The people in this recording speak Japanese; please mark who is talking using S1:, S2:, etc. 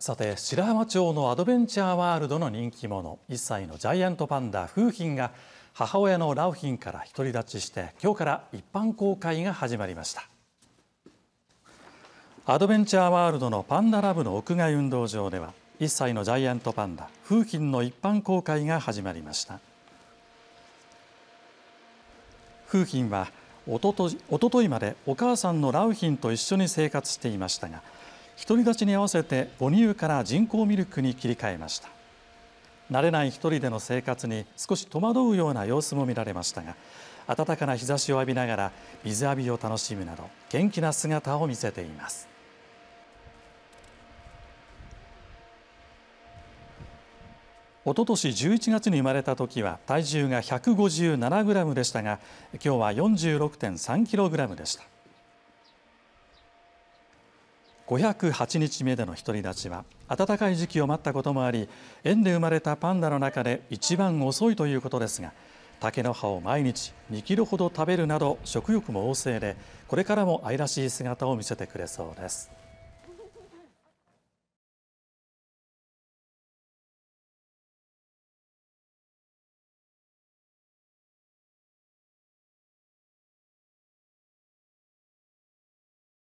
S1: さて白浜町のアドベンチャーワールドの人気者1歳のジャイアントパンダ楓浜が母親の良浜から独り立ちして今日から一般公開が始まりましたアドベンチャーワールドのパンダラブの屋外運動場では1歳のジャイアントパンダ楓浜の一般公開が始まりました楓浜はおととおとといまでお母さんの良浜と一緒に生活していましたが独り立ちに合わせて母乳から人工ミルクに切り替えました慣れない一人での生活に少し戸惑うような様子も見られましたが暖かな日差しを浴びながら水浴びを楽しむなど元気な姿を見せています一昨年11月に生まれた時は体重が157グラムでしたが今日は46.3キログラムでした508日目での独り立ちは暖かい時期を待ったこともあり園で生まれたパンダの中で一番遅いということですが竹の葉を毎日2キロほど食べるなど食欲も旺盛でこれからも愛らしい姿を見せてくれそうです。